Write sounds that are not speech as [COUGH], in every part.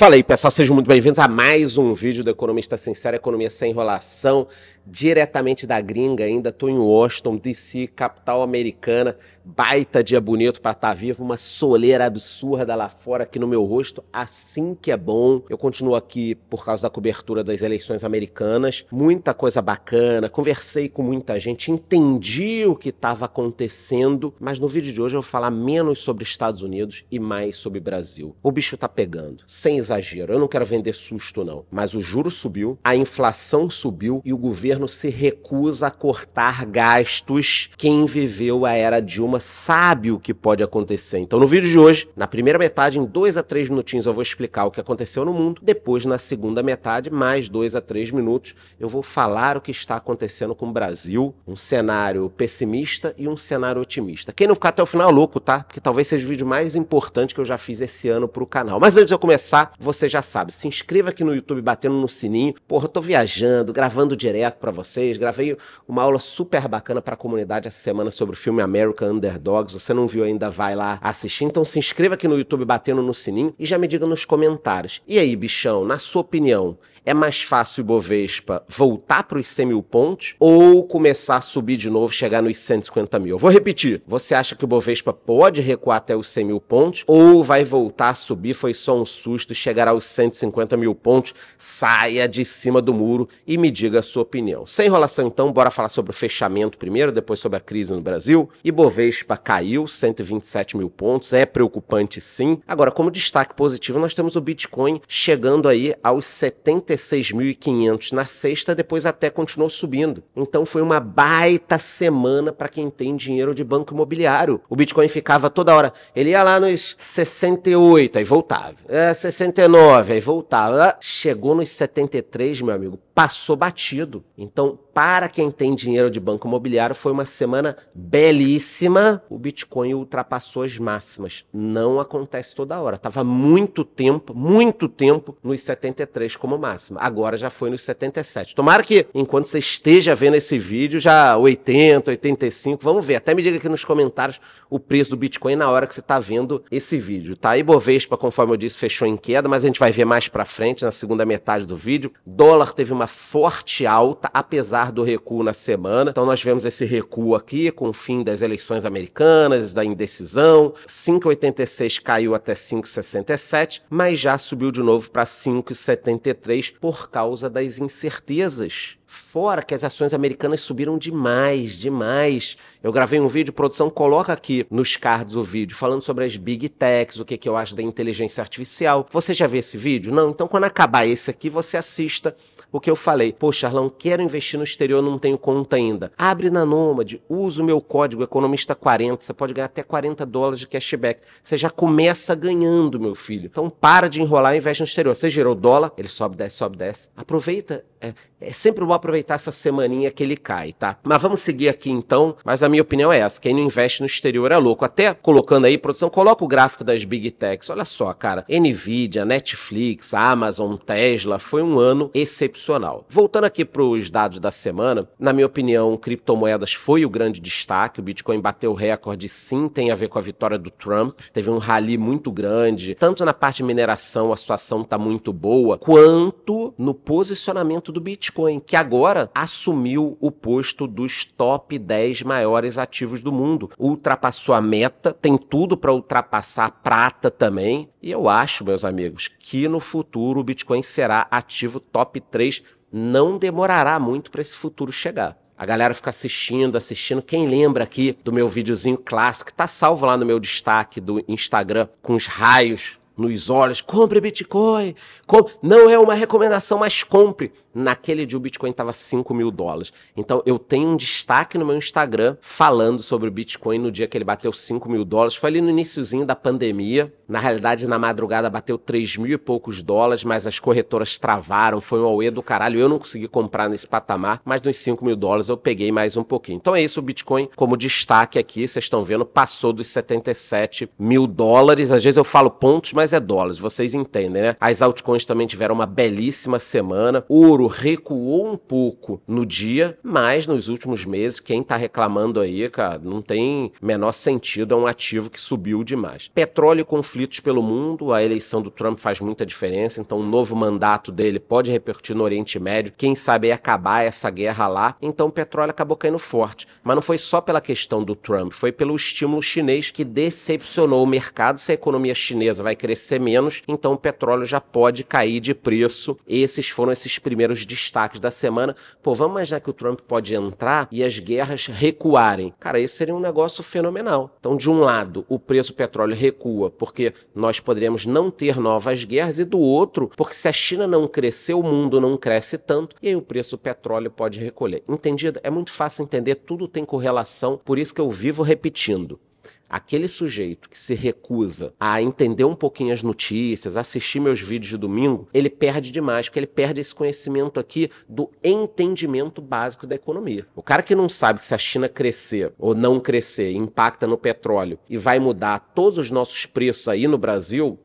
Fala aí, pessoal, sejam muito bem-vindos a mais um vídeo do Economista Sincero, Economia Sem Enrolação diretamente da gringa ainda, tô em Washington, DC, capital americana, baita dia bonito para estar tá vivo, uma soleira absurda lá fora aqui no meu rosto, assim que é bom. Eu continuo aqui por causa da cobertura das eleições americanas, muita coisa bacana, conversei com muita gente, entendi o que estava acontecendo, mas no vídeo de hoje eu vou falar menos sobre Estados Unidos e mais sobre Brasil. O bicho tá pegando, sem exagero, eu não quero vender susto não, mas o juro subiu, a inflação subiu e o governo governo se recusa a cortar gastos. Quem viveu a era Dilma sabe o que pode acontecer. Então, no vídeo de hoje, na primeira metade, em dois a três minutinhos, eu vou explicar o que aconteceu no mundo. Depois, na segunda metade, mais dois a três minutos, eu vou falar o que está acontecendo com o Brasil. Um cenário pessimista e um cenário otimista. Quem não ficar até o final é louco, tá? Porque talvez seja o vídeo mais importante que eu já fiz esse ano pro canal. Mas antes de eu começar, você já sabe, se inscreva aqui no YouTube batendo no sininho. Porra, eu tô viajando, gravando direto para vocês. Gravei uma aula super bacana para a comunidade essa semana sobre o filme American Underdogs. Se você não viu ainda, vai lá assistir. Então se inscreva aqui no YouTube batendo no sininho e já me diga nos comentários. E aí, bichão, na sua opinião, é mais fácil o Ibovespa voltar para os 100 mil pontos ou começar a subir de novo, chegar nos 150 mil? Eu vou repetir. Você acha que o Ibovespa pode recuar até os 100 mil pontos ou vai voltar a subir? Foi só um susto, chegará aos 150 mil pontos, saia de cima do muro e me diga a sua opinião. Sem enrolação, então, bora falar sobre o fechamento primeiro, depois sobre a crise no Brasil. Ibovespa caiu 127 mil pontos, é preocupante sim. Agora, como destaque positivo, nós temos o Bitcoin chegando aí aos 70 36.500 na sexta, depois até continuou subindo. Então foi uma baita semana para quem tem dinheiro de banco imobiliário. O Bitcoin ficava toda hora, ele ia lá nos 68, aí voltava. É, 69, aí voltava. Ah, chegou nos 73, meu amigo, passou batido. Então, para quem tem dinheiro de banco imobiliário, foi uma semana belíssima. O Bitcoin ultrapassou as máximas. Não acontece toda hora. Tava muito tempo, muito tempo nos 73 como máximo máxima. Agora já foi nos 77. Tomara que, enquanto você esteja vendo esse vídeo, já 80, 85, vamos ver. Até me diga aqui nos comentários o preço do Bitcoin na hora que você está vendo esse vídeo, tá? E Bovespa, conforme eu disse, fechou em queda, mas a gente vai ver mais para frente, na segunda metade do vídeo. Dólar teve uma forte alta, apesar do recuo na semana. Então nós vemos esse recuo aqui, com o fim das eleições americanas, da indecisão. 5,86 caiu até 5,67, mas já subiu de novo para 5,73 por causa das incertezas Fora que as ações americanas subiram demais, demais. Eu gravei um vídeo, produção, coloca aqui nos cards o vídeo, falando sobre as big techs, o que, que eu acho da inteligência artificial. Você já viu esse vídeo? Não? Então, quando acabar esse aqui, você assista o que eu falei. Poxa, Arlão, quero investir no exterior, não tenho conta ainda. Abre na Nômade, usa o meu código Economista40. Você pode ganhar até 40 dólares de cashback. Você já começa ganhando, meu filho. Então, para de enrolar e investe no exterior. Você gerou dólar, ele sobe, desce, sobe, desce. Aproveita. É, é sempre bom aproveitar essa semaninha que ele cai, tá? Mas vamos seguir aqui então. Mas a minha opinião é essa: quem não investe no exterior é louco. Até colocando aí, produção, coloca o gráfico das Big Techs. Olha só, cara. Nvidia, Netflix, Amazon, Tesla, foi um ano excepcional. Voltando aqui para os dados da semana, na minha opinião, criptomoedas foi o grande destaque. O Bitcoin bateu recorde, sim, tem a ver com a vitória do Trump. Teve um rally muito grande. Tanto na parte de mineração, a situação está muito boa, quanto no posicionamento do Bitcoin. Bitcoin, que agora assumiu o posto dos top 10 maiores ativos do mundo. Ultrapassou a meta, tem tudo para ultrapassar a prata também. E eu acho, meus amigos, que no futuro o Bitcoin será ativo top 3. Não demorará muito para esse futuro chegar. A galera fica assistindo, assistindo. Quem lembra aqui do meu videozinho clássico, que tá salvo lá no meu destaque do Instagram, com os raios nos olhos, compre Bitcoin. Compre. Não é uma recomendação, mas compre. Naquele dia o Bitcoin estava 5 mil dólares. Então eu tenho um destaque no meu Instagram falando sobre o Bitcoin no dia que ele bateu 5 mil dólares. Foi ali no iníciozinho da pandemia. Na realidade, na madrugada bateu 3 mil e poucos dólares, mas as corretoras travaram. Foi um auê do caralho. Eu não consegui comprar nesse patamar, mas nos 5 mil dólares eu peguei mais um pouquinho. Então é isso, o Bitcoin como destaque aqui. Vocês estão vendo, passou dos 77 mil dólares. Às vezes eu falo pontos, mas mas é dólares, vocês entendem, né? As altcoins também tiveram uma belíssima semana. ouro recuou um pouco no dia, mas nos últimos meses, quem tá reclamando aí, cara, não tem menor sentido, é um ativo que subiu demais. Petróleo e conflitos pelo mundo, a eleição do Trump faz muita diferença, então o um novo mandato dele pode repercutir no Oriente Médio, quem sabe aí acabar essa guerra lá. Então o petróleo acabou caindo forte, mas não foi só pela questão do Trump, foi pelo estímulo chinês que decepcionou o mercado se a economia chinesa vai crescer crescer menos, então o petróleo já pode cair de preço. Esses foram esses primeiros destaques da semana. Pô, vamos imaginar que o Trump pode entrar e as guerras recuarem. Cara, isso seria um negócio fenomenal. Então, de um lado, o preço do petróleo recua porque nós poderíamos não ter novas guerras, e do outro, porque se a China não crescer, o mundo não cresce tanto, e aí o preço do petróleo pode recolher. Entendido? É muito fácil entender, tudo tem correlação, por isso que eu vivo repetindo. Aquele sujeito que se recusa a entender um pouquinho as notícias, assistir meus vídeos de domingo, ele perde demais, porque ele perde esse conhecimento aqui do entendimento básico da economia. O cara que não sabe que se a China crescer ou não crescer impacta no petróleo e vai mudar todos os nossos preços aí no Brasil,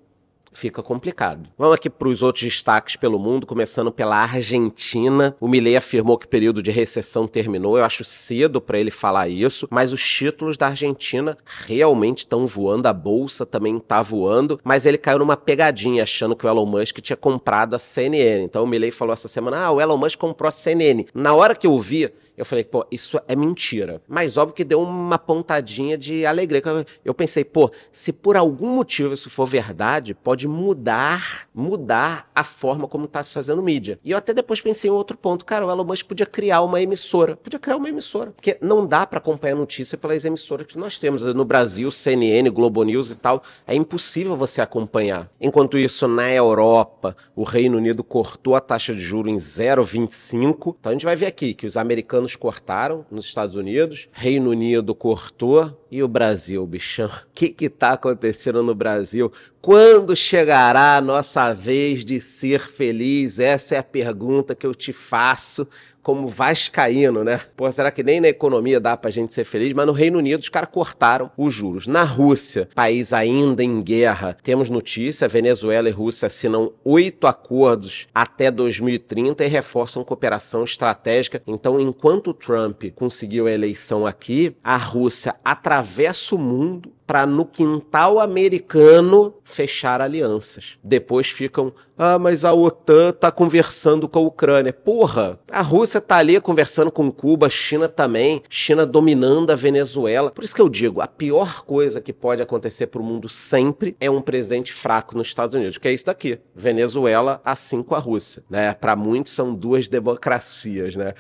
fica complicado. Vamos aqui para os outros destaques pelo mundo, começando pela Argentina. O Milei afirmou que o período de recessão terminou. Eu acho cedo para ele falar isso, mas os títulos da Argentina realmente estão voando, a bolsa também está voando, mas ele caiu numa pegadinha achando que o Elon Musk tinha comprado a CNN. Então o Milei falou essa semana: "Ah, o Elon Musk comprou a CNN". Na hora que eu vi, eu falei: "Pô, isso é mentira". Mas óbvio que deu uma pontadinha de alegria. Eu pensei: "Pô, se por algum motivo isso for verdade, pode pode mudar, mudar a forma como está se fazendo mídia. E eu até depois pensei em outro ponto. Cara, o Elon Musk podia criar uma emissora. Podia criar uma emissora. Porque não dá para acompanhar notícia pelas emissoras que nós temos. No Brasil, CNN, Globo News e tal. É impossível você acompanhar. Enquanto isso, na Europa, o Reino Unido cortou a taxa de juro em 0,25. Então a gente vai ver aqui que os americanos cortaram nos Estados Unidos, Reino Unido cortou, e o Brasil, bichão? O que que tá acontecendo no Brasil? Quando chegará a nossa vez de ser feliz? Essa é a pergunta que eu te faço como vascaíno, né? Pô, será que nem na economia dá pra gente ser feliz? Mas no Reino Unido os caras cortaram os juros. Na Rússia, país ainda em guerra, temos notícia, Venezuela e Rússia assinam oito acordos até 2030 e reforçam cooperação estratégica. Então, enquanto Trump conseguiu a eleição aqui, a Rússia atravessa o mundo para no quintal americano fechar alianças. Depois ficam, ah, mas a OTAN tá conversando com a Ucrânia. Porra, a Rússia tá ali conversando com Cuba, China também, China dominando a Venezuela. Por isso que eu digo, a pior coisa que pode acontecer pro mundo sempre é um presidente fraco nos Estados Unidos, que é isso daqui. Venezuela assim com a Rússia, né? Para muitos são duas democracias, né?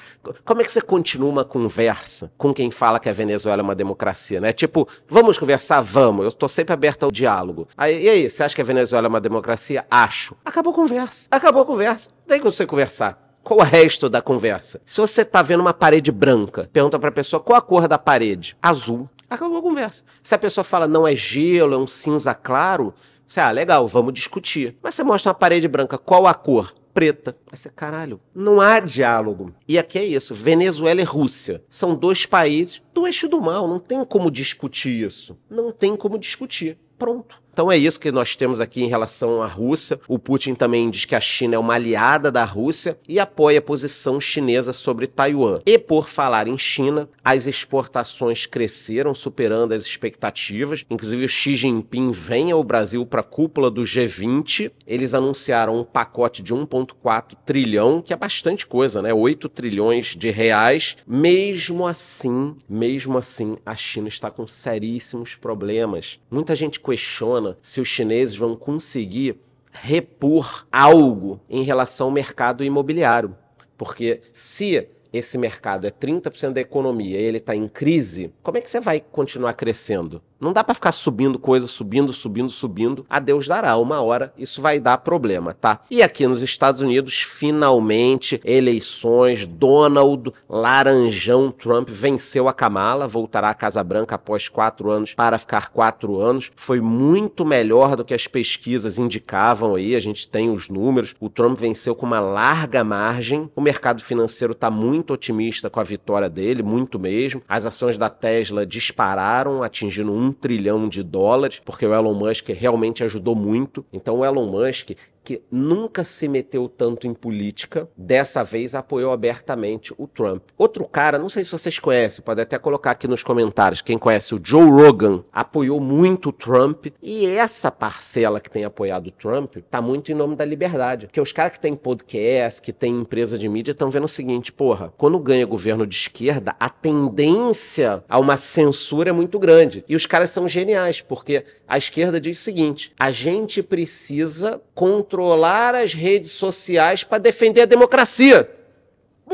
Como é que você continua uma conversa com quem fala que a Venezuela é uma democracia, né? Tipo, vamos conversar conversar? Vamos. Eu tô sempre aberto ao diálogo. Aí, e aí, você acha que a Venezuela é uma democracia? Acho. Acabou a conversa. Acabou a conversa. Tem que você conversar qual o resto da conversa? Se você tá vendo uma parede branca, pergunta pra pessoa qual a cor da parede? Azul. Acabou a conversa. Se a pessoa fala não é gelo, é um cinza claro, você, ah, legal, vamos discutir. Mas você mostra uma parede branca, qual a cor? preta. Aí você, caralho, não há diálogo. E aqui é isso: Venezuela e Rússia são dois países do eixo do mal, não tem como discutir isso. Não tem como discutir. Pronto. Então é isso que nós temos aqui em relação à Rússia. O Putin também diz que a China é uma aliada da Rússia e apoia a posição chinesa sobre Taiwan. E por falar em China, as exportações cresceram, superando as expectativas. Inclusive, o Xi Jinping vem ao Brasil para a cúpula do G20. Eles anunciaram um pacote de 1,4 trilhão, que é bastante coisa, né? 8 trilhões de reais. Mesmo assim, mesmo assim, a China está com seríssimos problemas. Muita gente questiona se os chineses vão conseguir repor algo em relação ao mercado imobiliário. Porque se esse mercado é 30% da economia e ele está em crise, como é que você vai continuar crescendo? Não dá para ficar subindo coisa, subindo, subindo, subindo. A Deus dará, uma hora isso vai dar problema, tá? E aqui nos Estados Unidos, finalmente, eleições. Donald Laranjão Trump venceu a Kamala, voltará à Casa Branca após quatro anos para ficar quatro anos. Foi muito melhor do que as pesquisas indicavam aí. A gente tem os números. O Trump venceu com uma larga margem. O mercado financeiro está muito otimista com a vitória dele, muito mesmo. As ações da Tesla dispararam, atingindo um um trilhão de dólares, porque o Elon Musk realmente ajudou muito. Então, o Elon Musk que nunca se meteu tanto em política, dessa vez apoiou abertamente o Trump. Outro cara, não sei se vocês conhecem, pode até colocar aqui nos comentários, quem conhece o Joe Rogan, apoiou muito o Trump, e essa parcela que tem apoiado o Trump tá muito em nome da liberdade, porque os caras que têm podcast, que têm empresa de mídia, estão vendo o seguinte, porra, quando ganha governo de esquerda, a tendência a uma censura é muito grande. E os caras são geniais, porque a esquerda diz o seguinte, a gente precisa controlar controlar as redes sociais para defender a democracia. [LAUGHS]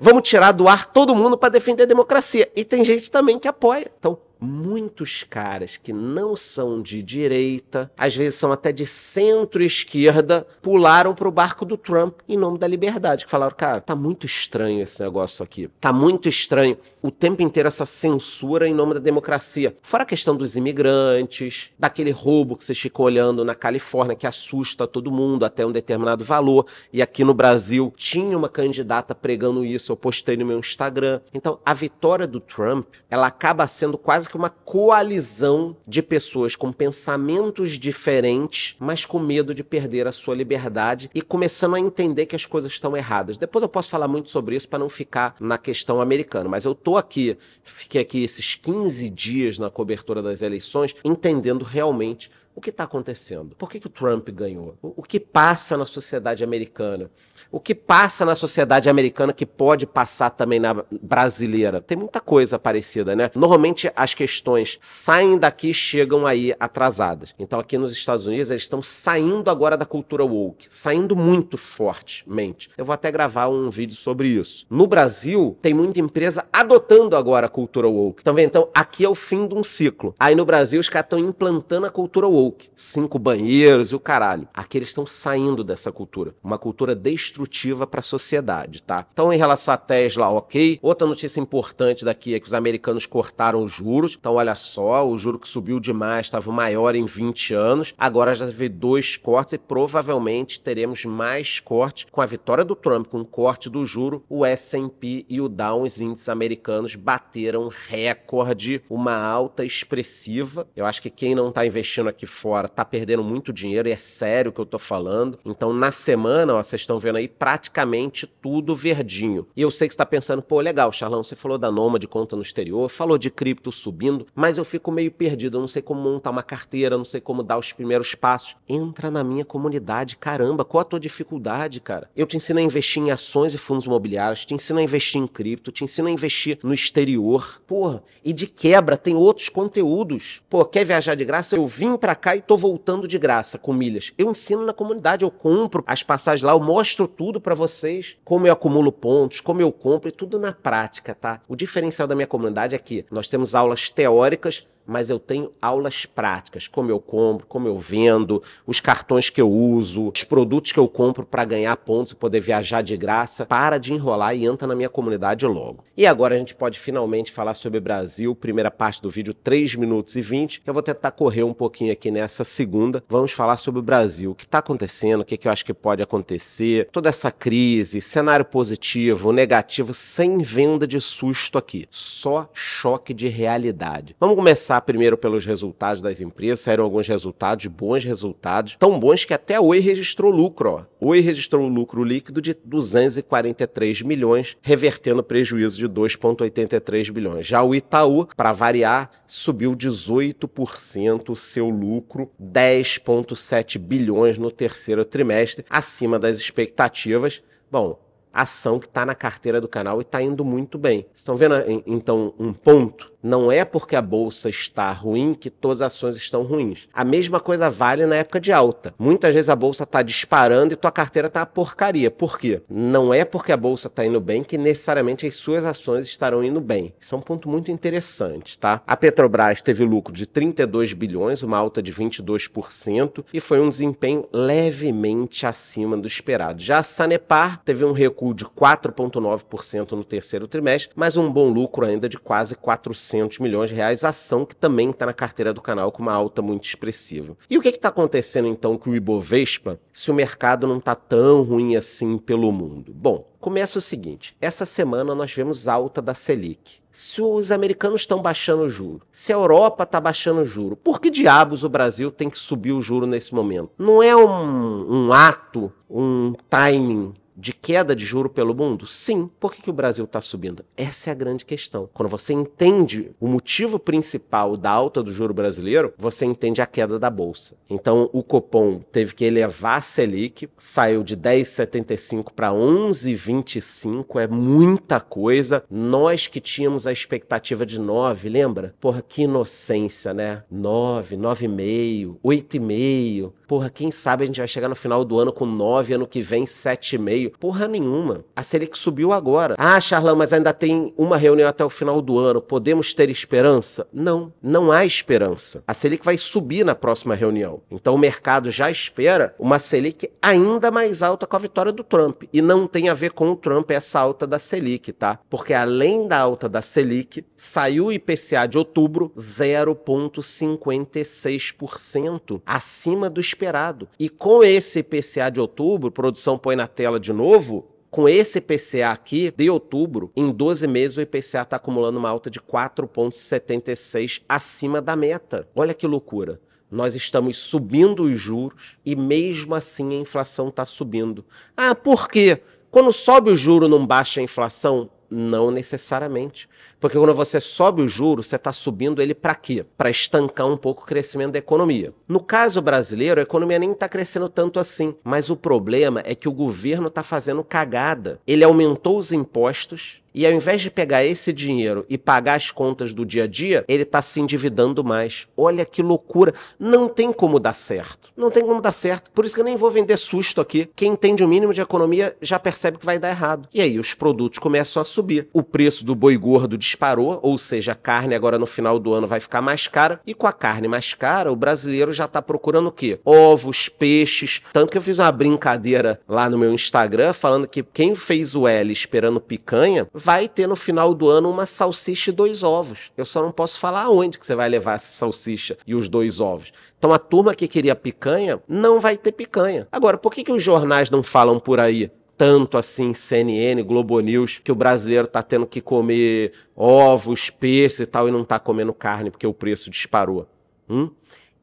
Vamos tirar do ar todo mundo para defender a democracia. E tem gente também que apoia. Então, muitos caras que não são de direita, às vezes são até de centro-esquerda, pularam para o barco do Trump em nome da liberdade, que falaram, cara, tá muito estranho esse negócio aqui. Tá muito estranho o tempo inteiro essa censura em nome da democracia. Fora a questão dos imigrantes, daquele roubo que vocês ficam olhando na Califórnia que assusta todo mundo até um determinado valor, e aqui no Brasil tinha uma candidata pregando isso, eu postei no meu Instagram. Então, a vitória do Trump, ela acaba sendo quase que que uma coalizão de pessoas com pensamentos diferentes, mas com medo de perder a sua liberdade e começando a entender que as coisas estão erradas. Depois eu posso falar muito sobre isso para não ficar na questão americana, mas eu tô aqui, fiquei aqui esses 15 dias na cobertura das eleições, entendendo realmente o que está acontecendo? Por que, que o Trump ganhou? O, o, que passa na sociedade americana? O que passa na sociedade americana que pode passar também na brasileira? Tem muita coisa parecida, né? Normalmente as questões saem daqui e chegam aí atrasadas. Então aqui nos Estados Unidos eles estão saindo agora da cultura woke, saindo muito fortemente. Eu vou até gravar um vídeo sobre isso. No Brasil tem muita empresa adotando agora a cultura woke. Então vem, então aqui é o fim de um ciclo. Aí no Brasil os caras estão implantando a cultura woke cinco banheiros e o caralho. Aqui eles estão saindo dessa cultura, uma cultura destrutiva para a sociedade, tá? Então, em relação à Tesla, ok. Outra notícia importante daqui é que os americanos cortaram os juros. Então, olha só, o juro que subiu demais estava maior em 20 anos. Agora já teve dois cortes e provavelmente teremos mais corte com a vitória do Trump, com o corte do juro. O S&P e o Dow, os índices americanos, bateram recorde, uma alta expressiva. Eu acho que quem não está investindo aqui fora tá perdendo muito dinheiro, e é sério que eu tô falando. Então, na semana, ó, vocês estão vendo aí praticamente tudo verdinho. E eu sei que está pensando, pô, legal, Charlão, você falou da Noma de conta no exterior, falou de cripto subindo, mas eu fico meio perdido, eu não sei como montar uma carteira, não sei como dar os primeiros passos. Entra na minha comunidade, caramba, qual a tua dificuldade, cara? Eu te ensino a investir em ações e fundos imobiliários, te ensino a investir em cripto, te ensino a investir no exterior. Porra, e de quebra tem outros conteúdos. Pô, quer viajar de graça? Eu vim para cá e tô voltando de graça com milhas. Eu ensino na comunidade, eu compro as passagens lá, eu mostro tudo para vocês, como eu acumulo pontos, como eu compro e tudo na prática, tá? O diferencial da minha comunidade é que nós temos aulas teóricas mas eu tenho aulas práticas, como eu compro, como eu vendo, os cartões que eu uso, os produtos que eu compro para ganhar pontos e poder viajar de graça. Para de enrolar e entra na minha comunidade logo. E agora a gente pode finalmente falar sobre Brasil, primeira parte do vídeo, 3 minutos e 20. Eu vou tentar correr um pouquinho aqui nessa segunda. Vamos falar sobre o Brasil, o que está acontecendo, o que, que eu acho que pode acontecer, toda essa crise, cenário positivo, negativo, sem venda de susto aqui, só choque de realidade. Vamos começar primeiro pelos resultados das empresas, saíram alguns resultados, bons resultados, tão bons que até a Oi registrou lucro. Ó. Oi registrou lucro líquido de 243 milhões, revertendo prejuízo de 2,83 bilhões. Já o Itaú, para variar, subiu 18% seu lucro, 10,7 bilhões no terceiro trimestre, acima das expectativas. Bom, ação que está na carteira do canal e está indo muito bem. Estão vendo, então, um ponto não é porque a bolsa está ruim que todas as ações estão ruins. A mesma coisa vale na época de alta. Muitas vezes a bolsa está disparando e tua carteira está porcaria. Por quê? Não é porque a bolsa está indo bem que necessariamente as suas ações estarão indo bem. Isso é um ponto muito interessante, tá? A Petrobras teve lucro de 32 bilhões, uma alta de 22% e foi um desempenho levemente acima do esperado. Já a Sanepar teve um recuo de 4,9% no terceiro trimestre, mas um bom lucro ainda de quase 400 400 milhões de reais, ação que também está na carteira do canal com uma alta muito expressiva. E o que está acontecendo então com o Ibovespa se o mercado não está tão ruim assim pelo mundo? Bom, começa o seguinte: essa semana nós vemos alta da Selic. Se os americanos estão baixando o juro, se a Europa está baixando o juro, por que diabos o Brasil tem que subir o juro nesse momento? Não é um, um ato, um timing de queda de juro pelo mundo? Sim. Por que, que o Brasil está subindo? Essa é a grande questão. Quando você entende o motivo principal da alta do juro brasileiro, você entende a queda da bolsa. Então, o Copom teve que elevar a Selic, saiu de 10,75 para 11,25, é muita coisa. Nós que tínhamos a expectativa de 9, lembra? Porra, que inocência, né? 9, 9,5, 8,5. Porra, quem sabe a gente vai chegar no final do ano com 9, ano que vem 7,5. Porra nenhuma. A Selic subiu agora. Ah, Charlão, mas ainda tem uma reunião até o final do ano. Podemos ter esperança? Não, não há esperança. A Selic vai subir na próxima reunião. Então o mercado já espera uma Selic ainda mais alta com a vitória do Trump. E não tem a ver com o Trump essa alta da Selic, tá? Porque além da alta da Selic, saiu o IPCA de outubro 0,56% acima do esperado. E com esse IPCA de outubro, produção põe na tela de novo, com esse IPCA aqui, de outubro, em 12 meses, o IPCA está acumulando uma alta de 4,76 acima da meta. Olha que loucura. Nós estamos subindo os juros e, mesmo assim, a inflação está subindo. Ah, por quê? Quando sobe o juro, não baixa a inflação? Não necessariamente. Porque quando você sobe o juro, você está subindo ele para quê? Para estancar um pouco o crescimento da economia. No caso brasileiro, a economia nem está crescendo tanto assim. Mas o problema é que o governo está fazendo cagada. Ele aumentou os impostos e ao invés de pegar esse dinheiro e pagar as contas do dia a dia, ele está se endividando mais. Olha que loucura. Não tem como dar certo. Não tem como dar certo. Por isso que eu nem vou vender susto aqui. Quem entende o mínimo de economia já percebe que vai dar errado. E aí os produtos começam a subir. O preço do boi gordo disparou, ou seja, a carne agora no final do ano vai ficar mais cara. E com a carne mais cara, o brasileiro já está procurando o quê? Ovos, peixes. Tanto que eu fiz uma brincadeira lá no meu Instagram falando que quem fez o L esperando picanha vai ter no final do ano uma salsicha e dois ovos. Eu só não posso falar aonde que você vai levar essa salsicha e os dois ovos. Então a turma que queria picanha não vai ter picanha. Agora, por que, que os jornais não falam por aí? tanto assim CNN, Globo News, que o brasileiro tá tendo que comer ovos, peixe e tal, e não tá comendo carne porque o preço disparou. Hum?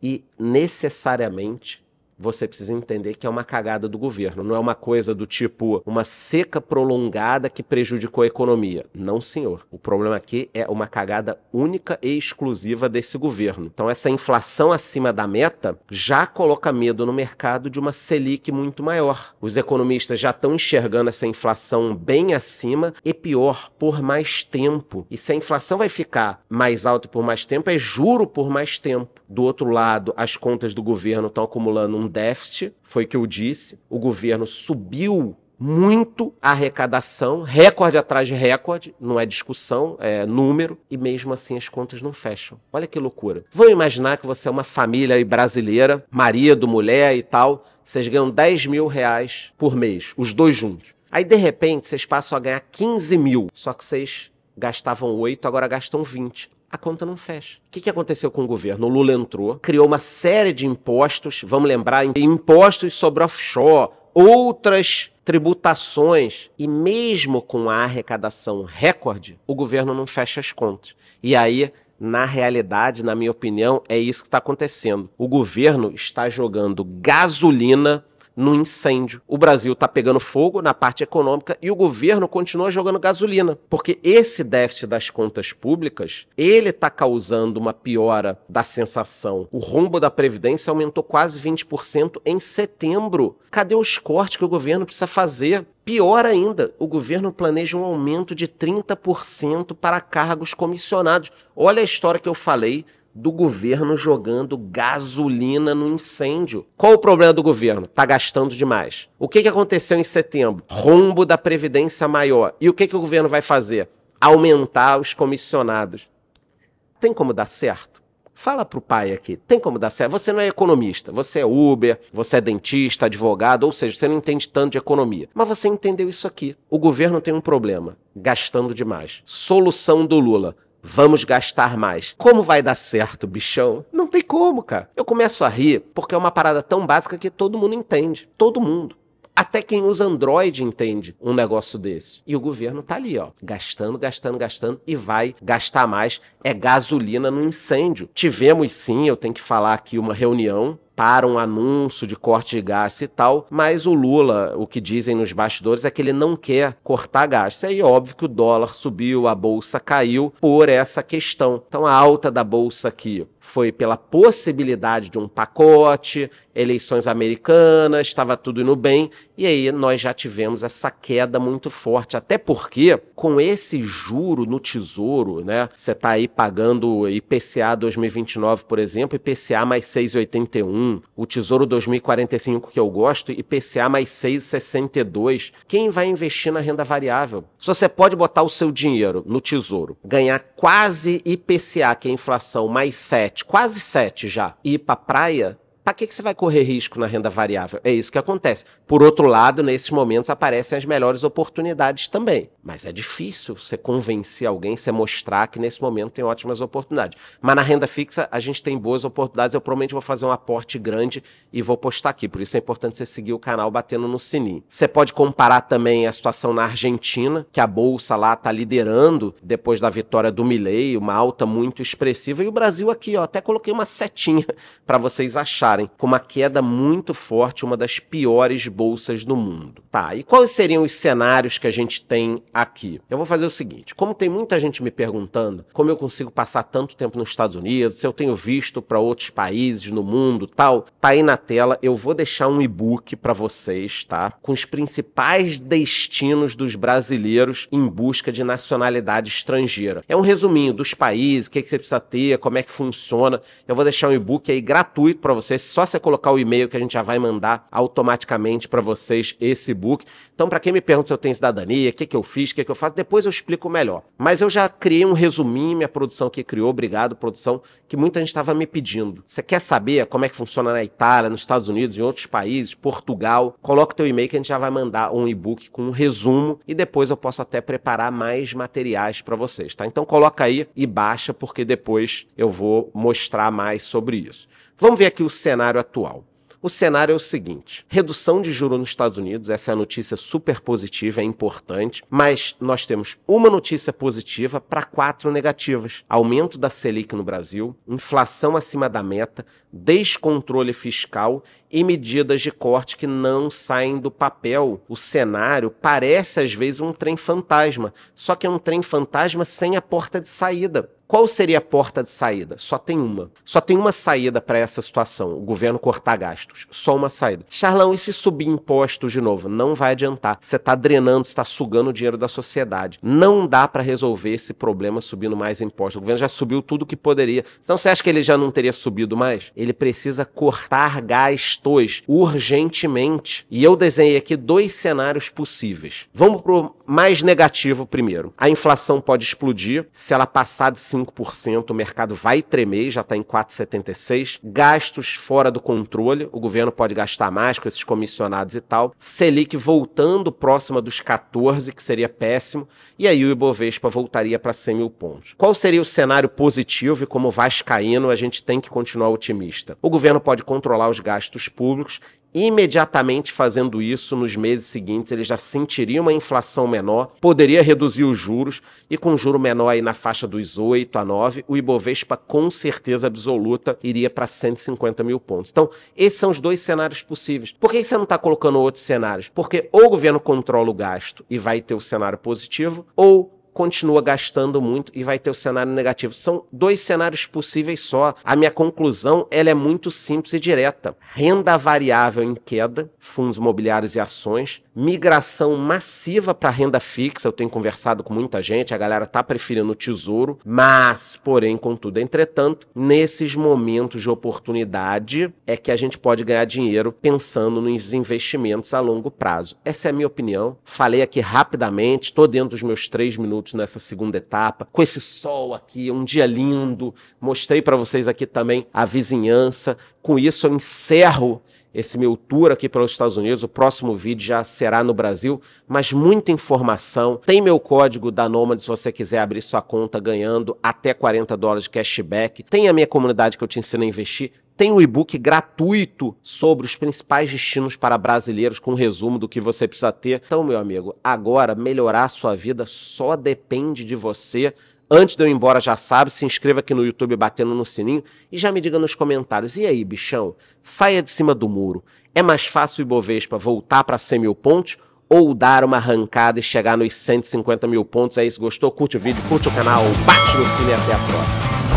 E necessariamente você precisa entender que é uma cagada do governo. Não é uma coisa do tipo uma seca prolongada que prejudicou a economia. Não, senhor. O problema aqui é uma cagada única e exclusiva desse governo. Então, essa inflação acima da meta já coloca medo no mercado de uma Selic muito maior. Os economistas já estão enxergando essa inflação bem acima e pior, por mais tempo. E se a inflação vai ficar mais alta por mais tempo, é juro por mais tempo. Do outro lado, as contas do governo estão acumulando um déficit, foi o que eu disse. O governo subiu muito a arrecadação, recorde atrás de recorde, não é discussão, é número, e mesmo assim as contas não fecham. Olha que loucura. Vamos imaginar que você é uma família brasileira, marido, mulher e tal, vocês ganham 10 mil reais por mês, os dois juntos. Aí, de repente, vocês passam a ganhar 15 mil, só que vocês gastavam 8, agora gastam 20 a conta não fecha. O que, que aconteceu com o governo? O Lula entrou, criou uma série de impostos, vamos lembrar, impostos sobre offshore, outras tributações e mesmo com a arrecadação recorde, o governo não fecha as contas. E aí, na realidade, na minha opinião, é isso que está acontecendo. O governo está jogando gasolina no incêndio. O Brasil está pegando fogo na parte econômica e o governo continua jogando gasolina, porque esse déficit das contas públicas, ele está causando uma piora da sensação. O rombo da previdência aumentou quase 20% em setembro. Cadê os cortes que o governo precisa fazer? Pior ainda, o governo planeja um aumento de 30% para cargos comissionados. Olha a história que eu falei do governo jogando gasolina no incêndio. Qual o problema do governo? Tá gastando demais. O que, que aconteceu em setembro? Rombo da Previdência Maior. E o que, que o governo vai fazer? Aumentar os comissionados. Tem como dar certo? Fala pro pai aqui, tem como dar certo? Você não é economista, você é Uber, você é dentista, advogado, ou seja, você não entende tanto de economia. Mas você entendeu isso aqui. O governo tem um problema, gastando demais. Solução do Lula vamos gastar mais. Como vai dar certo, bichão? Não tem como, cara. Eu começo a rir porque é uma parada tão básica que todo mundo entende. Todo mundo. Até quem usa Android entende um negócio desse. E o governo tá ali, ó, gastando, gastando, gastando e vai gastar mais. É gasolina no incêndio. Tivemos sim, eu tenho que falar aqui uma reunião para um anúncio de corte de gastos e tal, mas o Lula, o que dizem nos bastidores, é que ele não quer cortar gastos. E aí, óbvio que o dólar subiu, a bolsa caiu por essa questão. Então, a alta da bolsa aqui foi pela possibilidade de um pacote, eleições americanas, estava tudo indo bem, e aí nós já tivemos essa queda muito forte, até porque com esse juro no tesouro, né? Você está aí pagando IPCA 2029, por exemplo, IPCA mais 6,81 Hum, o Tesouro 2045, que eu gosto, IPCA mais 6,62. Quem vai investir na renda variável? Se você pode botar o seu dinheiro no Tesouro, ganhar quase IPCA, que é inflação, mais 7, quase 7 já, e ir para praia, para que, que você vai correr risco na renda variável? É isso que acontece. Por outro lado, nesses momentos aparecem as melhores oportunidades também. Mas é difícil você convencer alguém, você mostrar que nesse momento tem ótimas oportunidades. Mas na renda fixa, a gente tem boas oportunidades. Eu provavelmente vou fazer um aporte grande e vou postar aqui. Por isso é importante você seguir o canal batendo no sininho. Você pode comparar também a situação na Argentina, que a bolsa lá está liderando depois da vitória do Milei, uma alta muito expressiva. E o Brasil aqui, ó, até coloquei uma setinha [LAUGHS] para vocês acharem deparem com uma queda muito forte, uma das piores bolsas do mundo. Tá, e quais seriam os cenários que a gente tem aqui? Eu vou fazer o seguinte: como tem muita gente me perguntando como eu consigo passar tanto tempo nos Estados Unidos, se eu tenho visto para outros países no mundo tal, tá aí na tela. Eu vou deixar um e-book para vocês, tá? Com os principais destinos dos brasileiros em busca de nacionalidade estrangeira. É um resuminho dos países, o que, é que você precisa ter, como é que funciona. Eu vou deixar um e-book aí gratuito para vocês só você colocar o e-mail que a gente já vai mandar automaticamente para vocês esse book. Então, para quem me pergunta se eu tenho cidadania, o que, que eu fiz, o que, que eu faço, depois eu explico melhor. Mas eu já criei um resuminho, minha produção que criou, obrigado, produção, que muita gente estava me pedindo. Você quer saber como é que funciona na Itália, nos Estados Unidos, em outros países, Portugal? Coloca o teu e-mail que a gente já vai mandar um e-book com um resumo e depois eu posso até preparar mais materiais para vocês, tá? Então coloca aí e baixa porque depois eu vou mostrar mais sobre isso. Vamos ver aqui o cenário atual. O cenário é o seguinte: redução de juro nos Estados Unidos, essa é a notícia super positiva, é importante, mas nós temos uma notícia positiva para quatro negativas: aumento da Selic no Brasil, inflação acima da meta, descontrole fiscal e medidas de corte que não saem do papel. O cenário parece às vezes um trem fantasma, só que é um trem fantasma sem a porta de saída. Qual seria a porta de saída? Só tem uma. Só tem uma saída para essa situação: o governo cortar gastos. Só uma saída. Charlão, e se subir impostos de novo? Não vai adiantar. Você está drenando, está sugando o dinheiro da sociedade. Não dá para resolver esse problema subindo mais impostos. O governo já subiu tudo que poderia. Então você acha que ele já não teria subido mais? Ele precisa cortar gastos urgentemente. E eu desenhei aqui dois cenários possíveis. Vamos pro mais negativo primeiro. A inflação pode explodir se ela passar de 5 5%, o mercado vai tremer, já está em 4,76%. Gastos fora do controle, o governo pode gastar mais com esses comissionados e tal. Selic voltando próxima dos 14%, que seria péssimo, e aí o Ibovespa voltaria para 100 mil pontos. Qual seria o cenário positivo e como caindo, a gente tem que continuar otimista? O governo pode controlar os gastos públicos imediatamente fazendo isso nos meses seguintes, ele já sentiria uma inflação menor, poderia reduzir os juros e com um juro menor aí na faixa dos 8 a 9, o Ibovespa com certeza absoluta iria para 150 mil pontos. Então, esses são os dois cenários possíveis. Por que você não está colocando outros cenários? Porque ou o governo controla o gasto e vai ter o cenário positivo, ou continua gastando muito e vai ter o cenário negativo. São dois cenários possíveis só. A minha conclusão ela é muito simples e direta. Renda variável em queda, fundos imobiliários e ações, migração massiva para renda fixa. Eu tenho conversado com muita gente, a galera tá preferindo o tesouro, mas, porém, contudo, entretanto, nesses momentos de oportunidade é que a gente pode ganhar dinheiro pensando nos investimentos a longo prazo. Essa é a minha opinião. Falei aqui rapidamente, estou dentro dos meus três minutos nessa segunda etapa, com esse sol aqui, um dia lindo. Mostrei para vocês aqui também a vizinhança. Com isso, eu encerro esse meu tour aqui pelos Estados Unidos. O próximo vídeo já será no Brasil, mas muita informação. Tem meu código da Nomad se você quiser abrir sua conta ganhando até 40 dólares de cashback. Tem a minha comunidade que eu te ensino a investir. Tem um e-book gratuito sobre os principais destinos para brasileiros, com um resumo do que você precisa ter. Então, meu amigo, agora melhorar a sua vida só depende de você. Antes de eu ir embora, já sabe, se inscreva aqui no YouTube batendo no sininho e já me diga nos comentários. E aí, bichão, saia de cima do muro. É mais fácil o Ibovespa voltar para 100 mil pontos ou dar uma arrancada e chegar nos 150 mil pontos? É isso, gostou? Curte o vídeo, curte o canal, bate no sininho e até a próxima.